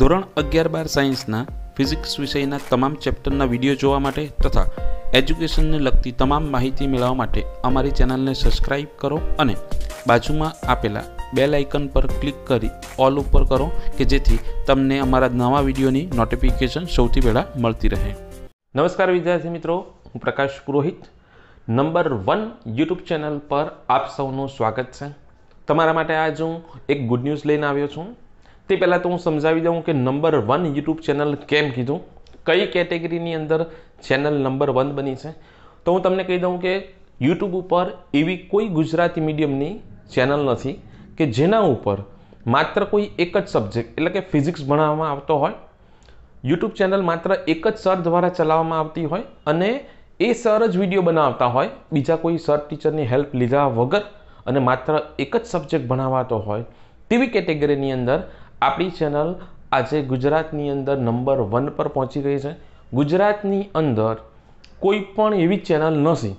ધોરણ અગિયાર બાર સાયન્સના ફિઝિક્સ વિષયના તમામ ચેપ્ટરના વિડીયો જોવા માટે તથા એજ્યુકેશનને લગતી તમામ માહિતી મેળવવા માટે અમારી ચેનલને સબસ્ક્રાઇબ કરો અને બાજુમાં આપેલા બેલ આઇકન પર ક્લિક કરી ઓલ ઉપર કરો કે જેથી તમને અમારા નવા વિડીયોની નોટિફિકેશન સૌથી પહેલાં મળતી રહે નમસ્કાર વિદ્યાર્થી મિત્રો હું Prakash Purohit number one YouTube channel પર આપ સૌનું સ્વાગત છે તમારા માટે આજ હું એક ગુડ ન્યૂઝ લઈને આવ્યો છું તે પહેલાં તો હું સમજાવી દઉં કે નંબર વન યુટ્યુબ ચેનલ કેમ કીધું કઈ કેટેગરીની અંદર ચેનલ નંબર વન બની છે તો હું તમને કહી દઉં કે યુટ્યુબ ઉપર એવી કોઈ ગુજરાતી મીડિયમની ચેનલ નથી કે જેના ઉપર માત્ર કોઈ એક જ સબ્જેક્ટ એટલે કે ફિઝિક્સ ભણાવવામાં આવતો હોય યુટ્યુબ ચેનલ માત્ર એક જ સર દ્વારા ચલાવવામાં આવતી હોય અને એ સર જ વિડીયો બનાવતા હોય બીજા કોઈ સર ટીચરની હેલ્પ લીધા વગર અને માત્ર એક જ સબ્જેક્ટ ભણાવાતો હોય તેવી કેટેગરીની અંદર આપણી ચેનલ આજે ગુજરાતની અંદર નંબર વન પર પહોંચી ગઈ છે ગુજરાતની અંદર કોઈ પણ એવી ચેનલ નથી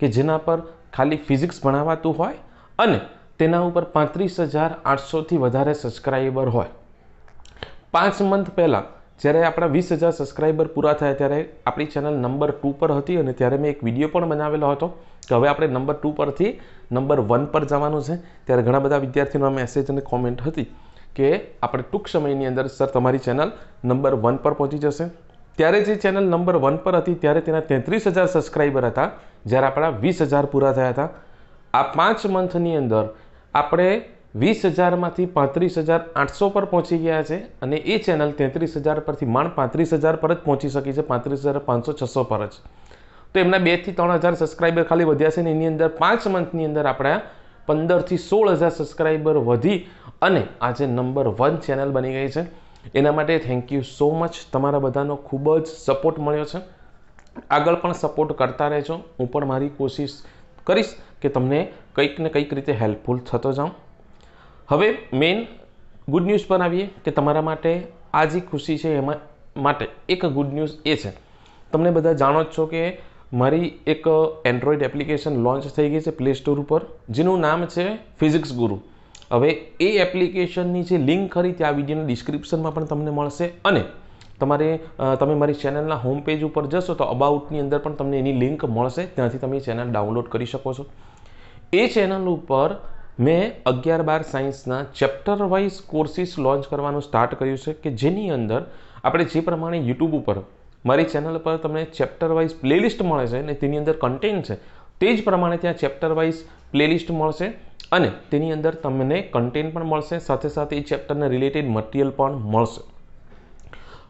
કે જેના પર ખાલી ફિઝિક્સ ભણાવાતું હોય અને તેના ઉપર પાંત્રીસ હજાર આઠસોથી વધારે સબસ્ક્રાઈબર હોય પાંચ મંથ પહેલાં જ્યારે આપણા વીસ હજાર સબસ્ક્રાઈબર પૂરા થયા ત્યારે આપણી ચેનલ નંબર ટુ પર હતી અને ત્યારે મેં એક વિડીયો પણ બનાવેલો હતો કે હવે આપણે નંબર ટુ પરથી નંબર વન પર જવાનું છે ત્યારે ઘણા બધા વિદ્યાર્થીઓના મેસેજ અને કોમેન્ટ હતી કે આપણે ટૂંક સમયની અંદર સર તમારી ચેનલ નંબર વન પર પહોંચી જશે ત્યારે જે ચેનલ નંબર વન પર હતી ત્યારે તેના તેત્રીસ હજાર સબસ્ક્રાઈબર હતા જ્યારે આપણા વીસ હજાર પૂરા થયા હતા આ પાંચ મંથની અંદર આપણે વીસ હજારમાંથી પાંત્રીસ હજાર આઠસો પર પહોંચી ગયા છે અને એ ચેનલ તેત્રીસ હજાર પરથી માંડ પાંત્રીસ હજાર પર જ પહોંચી શકી છે પાંત્રીસ હજાર પાંચસો છસો પર જ તો એમના બેથી ત્રણ હજાર સબસ્ક્રાઈબર ખાલી વધ્યા છે ને એની અંદર પાંચ મંથની અંદર આપણા પંદરથી સોળ હજાર સબસ્ક્રાઈબર વધી અને આજે નંબર વન ચેનલ બની ગઈ છે એના માટે થેન્ક યુ સો મચ તમારા બધાનો ખૂબ જ સપોર્ટ મળ્યો છે આગળ પણ સપોર્ટ કરતા રહેજો હું પણ મારી કોશિશ કરીશ કે તમને કંઈક ને કંઈક રીતે હેલ્પફુલ થતો જાઉં હવે મેઇન ગુડ ન્યૂઝ પણ આવીએ કે તમારા માટે આ જે ખુશી છે એમાં માટે એક ગુડ ન્યૂઝ એ છે તમને બધા જાણો જ છો કે મારી એક એન્ડ્રોઈડ એપ્લિકેશન લોન્ચ થઈ ગઈ છે પ્લે સ્ટોર ઉપર જેનું નામ છે ફિઝિક્સ ગુરુ હવે એ એપ્લિકેશનની જે લિંક ખરી ત્યાં વિડીયોના ડિસ્ક્રિપ્શનમાં પણ તમને મળશે અને તમારે તમે મારી ચેનલના હોમ પેજ ઉપર જશો તો અબાઉટની અંદર પણ તમને એની લિંક મળશે ત્યાંથી તમે ચેનલ ડાઉનલોડ કરી શકો છો એ ચેનલ ઉપર મેં અગિયાર બાર સાયન્સના ચેપ્ટર વાઇઝ કોર્સિસ લોન્ચ કરવાનું સ્ટાર્ટ કર્યું છે કે જેની અંદર આપણે જે પ્રમાણે યુટ્યુબ ઉપર મારી ચેનલ પર તમને ચેપ્ટર વાઇઝ પ્લેલિસ્ટ મળે છે અને તેની અંદર કન્ટેન્ટ છે તે જ પ્રમાણે ત્યાં ચેપ્ટર વાઇઝ પ્લેલિસ્ટ મળશે અને તેની અંદર તમને કન્ટેન્ટ પણ મળશે સાથે સાથે એ ચેપ્ટરને રિલેટેડ મટીરિયલ પણ મળશે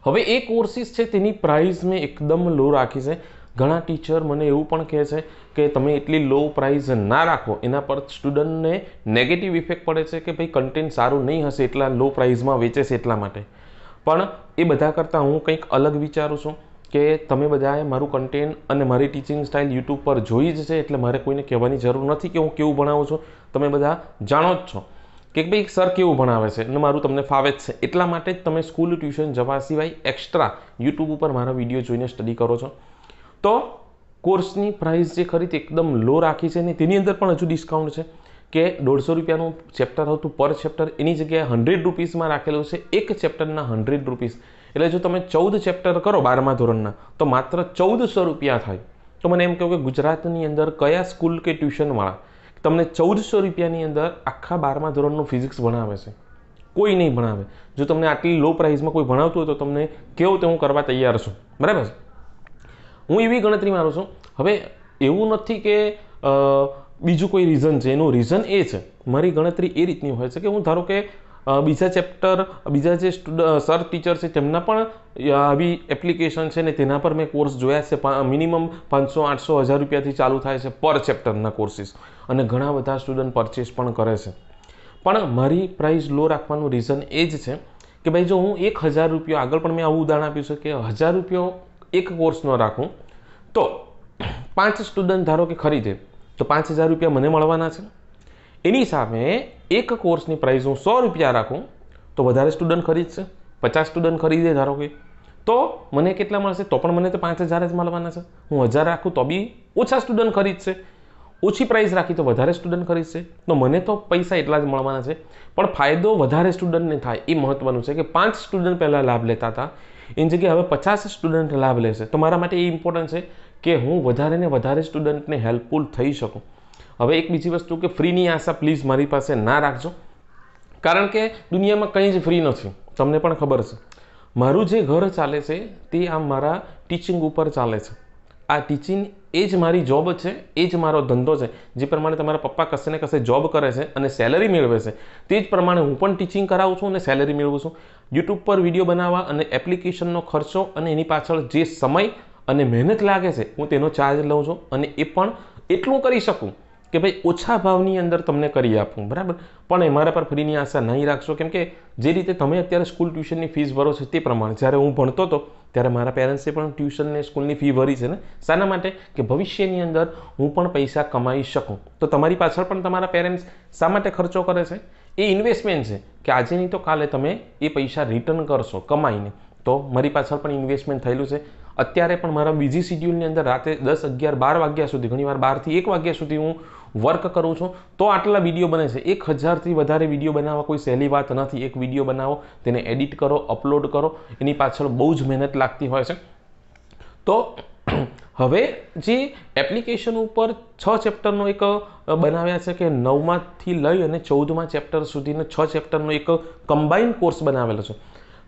હવે એ કોર્સિસ છે તેની પ્રાઇસ મેં એકદમ લો રાખી છે ઘણા ટીચર મને એવું પણ કહે છે કે તમે એટલી લો પ્રાઇસ ના રાખો એના પર સ્ટુડન્ટને નેગેટિવ ઇફેક્ટ પડે છે કે ભાઈ કન્ટેન્ટ સારું નહીં હશે એટલા લો પ્રાઇઝમાં વેચે છે એટલા માટે પણ એ બધા કરતાં હું કંઈક અલગ વિચારું છું કે તમે બધાએ મારું કન્ટેન્ટ અને મારી ટીચિંગ સ્ટાઇલ યુટ્યુબ પર જોઈ જ છે એટલે મારે કોઈને કહેવાની જરૂર નથી કે હું કેવું ભણાવું છું તમે બધા જાણો જ છો કે ભાઈ સર કેવું ભણાવે છે અને મારું તમને ફાવે જ છે એટલા માટે જ તમે સ્કૂલ ટ્યુશન જવા સિવાય એક્સ્ટ્રા યુટ્યુબ ઉપર મારા વિડીયો જોઈને સ્ટડી કરો છો તો કોર્સની પ્રાઇસ જે ખરી એકદમ લો રાખી છે ને તેની અંદર પણ હજુ ડિસ્કાઉન્ટ છે કે દોઢસો રૂપિયાનું ચેપ્ટર હતું પર ચેપ્ટર એની જગ્યાએ હંડ્રેડ રૂપીસમાં રાખેલું છે એક ચેપ્ટરના હંડ્રેડ રૂપીસ એટલે જો તમે ચૌદ ચેપ્ટર કરો બારમા ધોરણના તો માત્ર ચૌદસો રૂપિયા થાય તો મને એમ કહ્યું કે ગુજરાતની અંદર કયા સ્કૂલ કે ટ્યુશનવાળા તમને ચૌદસો રૂપિયાની અંદર આખા બારમા ધોરણનું ફિઝિક્સ ભણાવે છે કોઈ નહીં ભણાવે જો તમને આટલી લો પ્રાઇઝમાં કોઈ ભણાવતું હોય તો તમને કેવો તે હું કરવા તૈયાર છું બરાબર હું એવી ગણતરી મારું છું હવે એવું નથી કે બીજું કોઈ રીઝન છે એનું રીઝન એ છે મારી ગણતરી એ રીતની હોય છે કે હું ધારો કે બીજા ચેપ્ટર બીજા જે સર ટીચર છે તેમના પણ આવી એપ્લિકેશન છે ને તેના પર મેં કોર્સ જોયા છે મિનિમમ પાંચસો આઠસો હજાર રૂપિયાથી ચાલુ થાય છે પર ચેપ્ટરના કોર્સિસ અને ઘણા બધા સ્ટુડન્ટ પરચેસ પણ કરે છે પણ મારી પ્રાઇસ લો રાખવાનું રીઝન એ જ છે કે ભાઈ જો હું એક હજાર રૂપિયા આગળ પણ મેં આવું ઉદાહરણ આપ્યું છે કે હજાર રૂપિયો એક કોર્સનો રાખું તો પાંચ સ્ટુડન્ટ ધારો કે ખરીદે તો પાંચ હજાર રૂપિયા મને મળવાના છે એની સામે એક કોર્સની પ્રાઇસ હું સો રૂપિયા રાખું તો વધારે સ્ટુડન્ટ ખરીદશે પચાસ સ્ટુડન્ટ ખરીદે ધારો કે તો મને કેટલા મળશે તો પણ મને તો પાંચ હજાર જ મળવાના છે હું હજાર રાખું તો બી ઓછા સ્ટુડન્ટ ખરીદશે ઓછી પ્રાઇસ રાખી તો વધારે સ્ટુડન્ટ ખરીદશે તો મને તો પૈસા એટલા જ મળવાના છે પણ ફાયદો વધારે સ્ટુડન્ટને થાય એ મહત્ત્વનું છે કે પાંચ સ્ટુડન્ટ પહેલાં લાભ લેતા હતા એની જગ્યાએ હવે પચાસ સ્ટુડન્ટ લાભ લેશે તો મારા માટે એ ઇમ્પોર્ટન્ટ છે કે હું વધારે ને વધારે સ્ટુડન્ટને હેલ્પફુલ થઈ શકું હવે એક બીજી વસ્તુ કે ફ્રીની આશા પ્લીઝ મારી પાસે ના રાખજો કારણ કે દુનિયામાં કંઈ જ ફ્રી નથી તમને પણ ખબર છે મારું જે ઘર ચાલે છે તે આ મારા ટીચિંગ ઉપર ચાલે છે આ ટીચિંગ એ જ મારી જોબ છે એ જ મારો ધંધો છે જે પ્રમાણે તમારા પપ્પા કશે ને કશે જોબ કરે છે અને સેલરી મેળવે છે તે જ પ્રમાણે હું પણ ટીચિંગ કરાવું છું અને સેલરી મેળવું છું યુટ્યુબ પર વિડીયો બનાવવા અને એપ્લિકેશનનો ખર્ચો અને એની પાછળ જે સમય અને મહેનત લાગે છે હું તેનો ચાર્જ લઉં છું અને એ પણ એટલું કરી શકું કે ભાઈ ઓછા ભાવની અંદર તમને કરી આપું બરાબર પણ એ મારા પર ફ્રીની આશા નહીં રાખશો કેમ કે જે રીતે તમે અત્યારે સ્કૂલ ટ્યુશનની ફીસ ભરો છો તે પ્રમાણે જ્યારે હું ભણતો હતો ત્યારે મારા પેરેન્ટ્સે પણ ટ્યુશનને સ્કૂલની ફી ભરી છે ને શાના માટે કે ભવિષ્યની અંદર હું પણ પૈસા કમાઈ શકું તો તમારી પાછળ પણ તમારા પેરેન્ટ્સ શા માટે ખર્ચો કરે છે એ ઇન્વેસ્ટમેન્ટ છે કે આજે નહીં તો કાલે તમે એ પૈસા રિટર્ન કરશો કમાઈને તો મારી પાછળ પણ ઇન્વેસ્ટમેન્ટ થયેલું છે અત્યારે પણ મારા બીજી શિડ્યુલની અંદર રાતે દસ અગિયાર બાર વાગ્યા સુધી ઘણીવાર બારથી એક વાગ્યા સુધી હું વર્ક કરું છું તો આટલા વિડીયો બને છે એક હજારથી વધારે વિડીયો બનાવવા કોઈ સહેલી વાત નથી એક વિડીયો બનાવો તેને એડિટ કરો અપલોડ કરો એની પાછળ બહુ જ મહેનત લાગતી હોય છે તો હવે જે એપ્લિકેશન ઉપર છ ચેપ્ટરનો એક બનાવ્યા છે કે નવમાંથી લઈ અને ચૌદમાં ચેપ્ટર સુધીનો છ ચેપ્ટરનો એક કમ્બાઈન કોર્સ બનાવેલો છે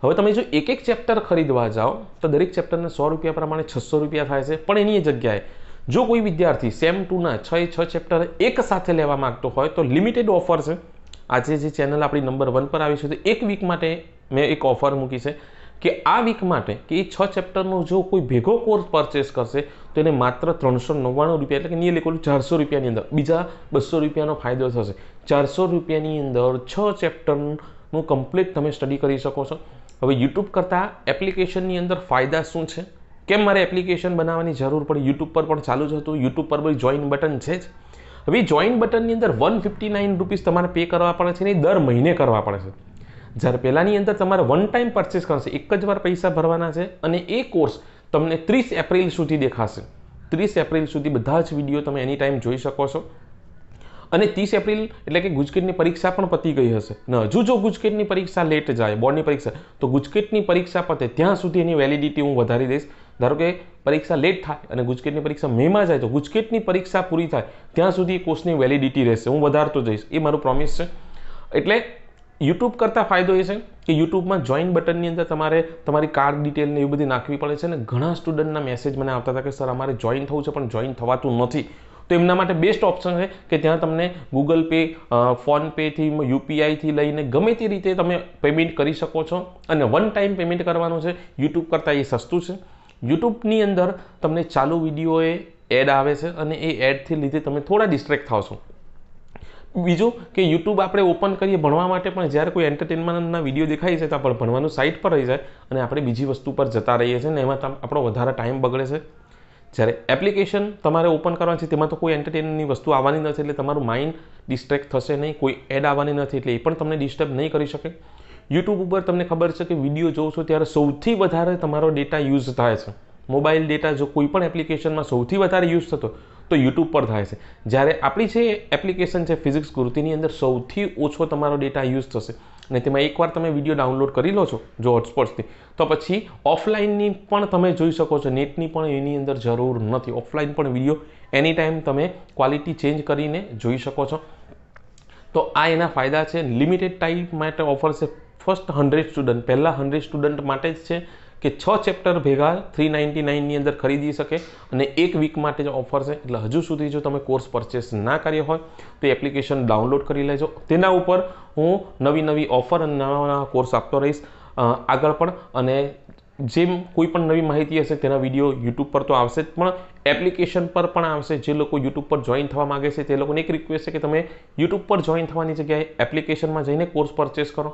હવે તમે જો એક એક ચેપ્ટર ખરીદવા જાઓ તો દરેક ચેપ્ટરને સો રૂપિયા પ્રમાણે છસો રૂપિયા થાય છે પણ એની જગ્યાએ જો કોઈ વિદ્યાર્થી સેમ ટુના છ એ છ ચેપ્ટર એક સાથે લેવા માગતો હોય તો લિમિટેડ ઓફર છે આજે જે ચેનલ આપણી નંબર વન પર આવી છે તો એક વીક માટે મેં એક ઓફર મૂકી છે કે આ વીક માટે કે એ છ ચેપ્ટરનો જો કોઈ ભેગો કોર્સ પરચેસ કરશે તો એને માત્ર ત્રણસો નવ્વાણું રૂપિયા એટલે કે નિયરલી કોલું ચારસો રૂપિયાની અંદર બીજા બસો રૂપિયાનો ફાયદો થશે ચારસો રૂપિયાની અંદર છ ચેપ્ટરનું કમ્પ્લીટ તમે સ્ટડી કરી શકો છો હવે યુટ્યુબ કરતાં એપ્લિકેશનની અંદર ફાયદા શું છે કેમ મારે એપ્લિકેશન બનાવવાની જરૂર પડી યુટ્યુબ પર પણ ચાલુ જ હતું યુટ્યુબ પર બી જોઈન બટન છે જ હવે જોઈન બટનની અંદર વન ફિફ્ટી નાઇન રૂપીસ તમારે પે કરવા પડે છે ને દર મહિને કરવા પડે છે જ્યારે પહેલાંની અંદર તમારે વન ટાઈમ પરચેસ કરશે એક જ વાર પૈસા ભરવાના છે અને એ કોર્સ તમને ત્રીસ એપ્રિલ સુધી દેખાશે ત્રીસ એપ્રિલ સુધી બધા જ વિડીયો તમે એની ટાઈમ જોઈ શકો છો અને ત્રીસ એપ્રિલ એટલે કે ગુજકેટની પરીક્ષા પણ પતી ગઈ હશે ન હજુ જો ગુજકેટની પરીક્ષા લેટ જાય બોર્ડની પરીક્ષા તો ગુજકેટની પરીક્ષા પતે ત્યાં સુધી એની વેલિડિટી હું વધારી દઈશ ધારો કે પરીક્ષા લેટ થાય અને ગુજકેટની પરીક્ષા મેમાં જાય તો ગુજકેટની પરીક્ષા પૂરી થાય ત્યાં સુધી એ કોર્સની વેલિડિટી રહેશે હું વધારતો જઈશ એ મારું પ્રોમિસ છે એટલે યુટ્યુબ કરતાં ફાયદો એ છે કે યુટ્યુબમાં જોઈન બટનની અંદર તમારે તમારી કાર ડિટેલને એવી બધી નાખવી પડે છે અને ઘણા સ્ટુડન્ટના મેસેજ મને આવતા હતા કે સર અમારે જોઈન થવું છે પણ જોઈન થવાતું નથી તો એમના માટે બેસ્ટ ઓપ્શન છે કે ત્યાં તમને ગૂગલ પે ફોનપેથી યુપીઆઈથી લઈને ગમે તે રીતે તમે પેમેન્ટ કરી શકો છો અને વન ટાઈમ પેમેન્ટ કરવાનું છે યુટ્યુબ કરતાં એ સસ્તું છે યુટ્યુબની અંદર તમને ચાલુ વિડીયોએ એડ આવે છે અને એ એડથી લીધે તમે થોડા ડિસ્ટ્રેક્ટ થાવ છો બીજું કે યુટ્યુબ આપણે ઓપન કરીએ ભણવા માટે પણ જ્યારે કોઈ એન્ટરટેનમેન્ટના વિડીયો દેખાય છે તો આપણે ભણવાનું સાઇટ પર રહી જાય અને આપણે બીજી વસ્તુ પર જતા રહીએ છીએ ને એમાં આપણો વધારે ટાઈમ બગડે છે જ્યારે એપ્લિકેશન તમારે ઓપન કરવાની છે તેમાં તો કોઈ એન્ટરટેનની વસ્તુ આવવાની નથી એટલે તમારું માઇન્ડ ડિસ્ટ્રેક્ટ થશે નહીં કોઈ એડ આવવાની નથી એટલે એ પણ તમને ડિસ્ટર્બ નહીં કરી શકે યુટ્યુબ ઉપર તમને ખબર છે કે વિડીયો જોઉં છો ત્યારે સૌથી વધારે તમારો ડેટા યુઝ થાય છે મોબાઈલ ડેટા જો કોઈ પણ એપ્લિકેશનમાં સૌથી વધારે યુઝ થતો તો યુટ્યુબ પર થાય છે જ્યારે આપણી જે એપ્લિકેશન છે ફિઝિક્સ કૃતિની અંદર સૌથી ઓછો તમારો ડેટા યુઝ થશે અને તેમાં એકવાર તમે વિડીયો ડાઉનલોડ કરી લો છો જો હોટસ્પોટ્સથી તો પછી ઓફલાઇનની પણ તમે જોઈ શકો છો નેટની પણ એની અંદર જરૂર નથી ઓફલાઇન પણ વિડીયો એની ટાઈમ તમે ક્વોલિટી ચેન્જ કરીને જોઈ શકો છો તો આ એના ફાયદા છે લિમિટેડ ટાઈપ માટે ઓફર છે ફર્સ્ટ હંડ્રેડ સ્ટુડન્ટ પહેલાં હંડ્રેડ સ્ટુડન્ટ માટે જ છે કે છ ચેપ્ટર ભેગા થ્રી નાઇન્ટી નાઇનની અંદર ખરીદી શકે અને એક વીક માટે જ ઓફર છે એટલે હજુ સુધી જો તમે કોર્સ પરચેસ ના કર્યો હોય તો એપ્લિકેશન ડાઉનલોડ કરી લેજો તેના ઉપર હું નવી નવી ઓફર અને નવા નવા કોર્સ આપતો રહીશ આગળ પણ અને જેમ કોઈ પણ નવી માહિતી હશે તેના વિડીયો યુટ્યુબ પર તો આવશે જ પણ એપ્લિકેશન પર પણ આવશે જે લોકો યુટ્યુબ પર જોઈન થવા માગે છે તે લોકોને એક રિક્વેસ્ટ છે કે તમે યુટ્યુબ પર જોઈન થવાની જગ્યાએ એપ્લિકેશનમાં જઈને કોર્સ પરચેસ કરો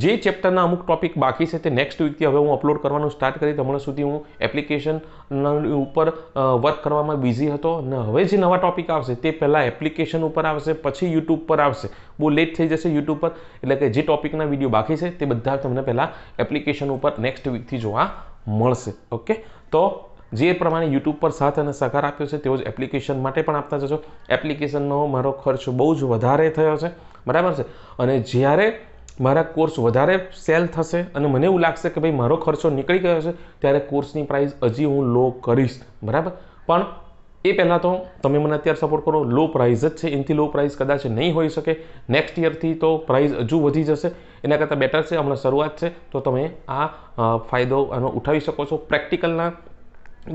જે ચેપ્ટરના અમુક ટોપિક બાકી છે તે નેક્સ્ટ વીકથી હવે હું અપલોડ કરવાનું સ્ટાર્ટ કરી હમણાં સુધી હું એપ્લિકેશન ઉપર વર્ક કરવામાં બિઝી હતો અને હવે જે નવા ટોપિક આવશે તે પહેલાં એપ્લિકેશન ઉપર આવશે પછી યુટ્યુબ પર આવશે બહુ લેટ થઈ જશે યુટ્યુબ પર એટલે કે જે ટોપિકના વિડીયો બાકી છે તે બધા તમને પહેલાં એપ્લિકેશન ઉપર નેક્સ્ટ વીકથી જોવા મળશે ઓકે તો જે પ્રમાણે યુટ્યુબ પર સાથ અને સહકાર આપ્યો છે તેવો જ એપ્લિકેશન માટે પણ આપતા જશો એપ્લિકેશનનો મારો ખર્ચ બહુ જ વધારે થયો છે બરાબર છે અને જ્યારે મારા કોર્સ વધારે સેલ થશે અને મને એવું લાગશે કે ભાઈ મારો ખર્ચો નીકળી ગયો છે ત્યારે કોર્સની પ્રાઇસ હજી હું લો કરીશ બરાબર પણ એ પહેલાં તો તમે મને અત્યારે સપોર્ટ કરો લો પ્રાઇઝ જ છે એનાથી લો પ્રાઇઝ કદાચ નહીં હોઈ શકે નેક્સ્ટ યરથી તો પ્રાઇઝ હજુ વધી જશે એના કરતાં બેટર છે હમણાં શરૂઆત છે તો તમે આ ફાયદો આનો ઉઠાવી શકો છો પ્રેક્ટિકલના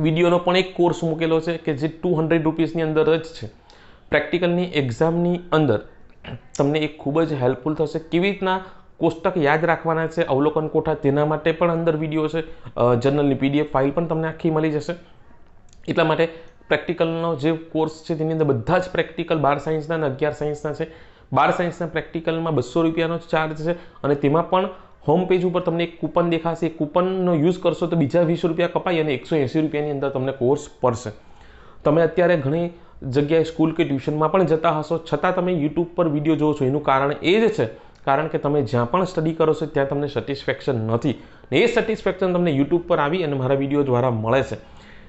વિડીયોનો પણ એક કોર્સ મૂકેલો છે કે જે ટુ હંડ્રેડ રૂપીસની અંદર જ છે પ્રેક્ટિકલની એક્ઝામની અંદર તમને એ ખૂબ જ હેલ્પફુલ થશે કેવી રીતના કોષ્ટક યાદ રાખવાના છે અવલોકન કોઠા તેના માટે પણ અંદર વિડીયો છે જર્નલની પીડીએફ ફાઇલ પણ તમને આખી મળી જશે એટલા માટે પ્રેક્ટિકલનો જે કોર્સ છે તેની અંદર બધા જ પ્રેક્ટિકલ બાર સાયન્સના અને અગિયાર સાયન્સના છે બાર સાયન્સના પ્રેક્ટિકલમાં બસો રૂપિયાનો ચાર્જ છે અને તેમાં પણ હોમ પેજ ઉપર તમને એક કૂપન દેખાશે એ કૂપનનો યુઝ કરશો તો બીજા વીસ રૂપિયા કપાઈ અને એકસો એંસી રૂપિયાની અંદર તમને કોર્સ પડશે તમે અત્યારે ઘણી જગ્યાએ સ્કૂલ કે ટ્યુશનમાં પણ જતા હશો છતાં તમે યુટ્યુબ પર વિડીયો જોવો છો એનું કારણ એ જ છે કારણ કે તમે જ્યાં પણ સ્ટડી કરો છો ત્યાં તમને સેટિસ્ફેક્શન નથી ને એ સેટિસ્ફેક્શન તમને યુટ્યુબ પર આવી અને મારા વિડીયો દ્વારા મળે છે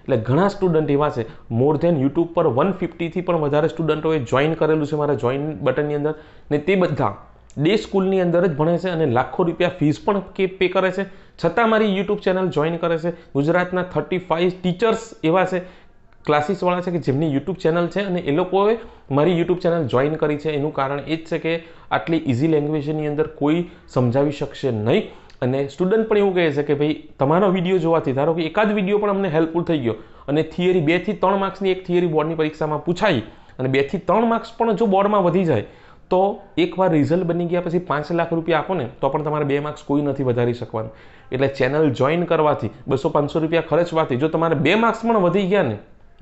એટલે ઘણા સ્ટુડન્ટ એવા છે મોર ધેન યુટ્યુબ પર વન ફિફ્ટીથી પણ વધારે સ્ટુડન્ટોએ જોઈન કરેલું છે મારા જોઈન બટનની અંદર ને તે બધા ડે સ્કૂલની અંદર જ ભણે છે અને લાખો રૂપિયા ફીસ પણ કે પે કરે છે છતાં મારી યુટ્યુબ ચેનલ જોઈન કરે છે ગુજરાતના થર્ટી ફાઇવ ટીચર્સ એવા છે ક્લાસીસવાળા છે કે જેમની યુટ્યુબ ચેનલ છે અને એ લોકોએ મારી યુટ્યુબ ચેનલ જોઈન કરી છે એનું કારણ એ જ છે કે આટલી ઇઝી લેંગ્વેજની અંદર કોઈ સમજાવી શકશે નહીં અને સ્ટુડન્ટ પણ એવું કહે છે કે ભાઈ તમારો વિડીયો જોવાથી ધારો કે એકાદ વિડીયો પણ અમને હેલ્પફુલ થઈ ગયો અને થિયરી બેથી ત્રણ માર્ક્સની એક થિયરી બોર્ડની પરીક્ષામાં પૂછાઈ અને બેથી ત્રણ માર્ક્સ પણ જો બોર્ડમાં વધી જાય તો એકવાર રિઝલ્ટ બની ગયા પછી પાંચ લાખ રૂપિયા આપો ને તો પણ તમારે બે માર્ક્સ કોઈ નથી વધારી શકવાનું એટલે ચેનલ જોઈન કરવાથી બસો પાંચસો રૂપિયા ખર્ચવાથી જો તમારે બે માર્ક્સ પણ વધી ગયા ને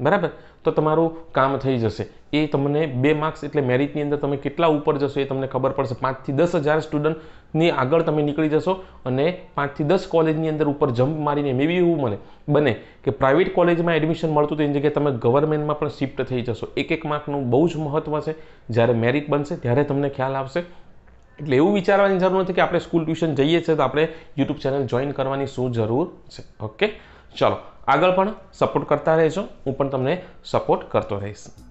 બરાબર તો તમારું કામ થઈ જશે એ તમને બે માર્ક્સ એટલે મેરિટની અંદર તમે કેટલા ઉપર જશો એ તમને ખબર પડશે પાંચથી દસ હજાર સ્ટુડન્ટની આગળ તમે નીકળી જશો અને પાંચથી દસ કોલેજની અંદર ઉપર જમ્પ મારીને મેં એવું મને બને કે પ્રાઇવેટ કોલેજમાં એડમિશન મળતું તો એની જગ્યાએ તમે ગવર્મેન્ટમાં પણ શિફ્ટ થઈ જશો એક એક માર્કનું બહુ જ મહત્ત્વ છે જ્યારે મેરિટ બનશે ત્યારે તમને ખ્યાલ આવશે એટલે એવું વિચારવાની જરૂર નથી કે આપણે સ્કૂલ ટ્યુશન જઈએ છીએ તો આપણે યુટ્યુબ ચેનલ જોઈન કરવાની શું જરૂર છે ઓકે ચાલો આગળ પણ સપોર્ટ કરતા રહેજો હું પણ તમને સપોર્ટ કરતો રહીશ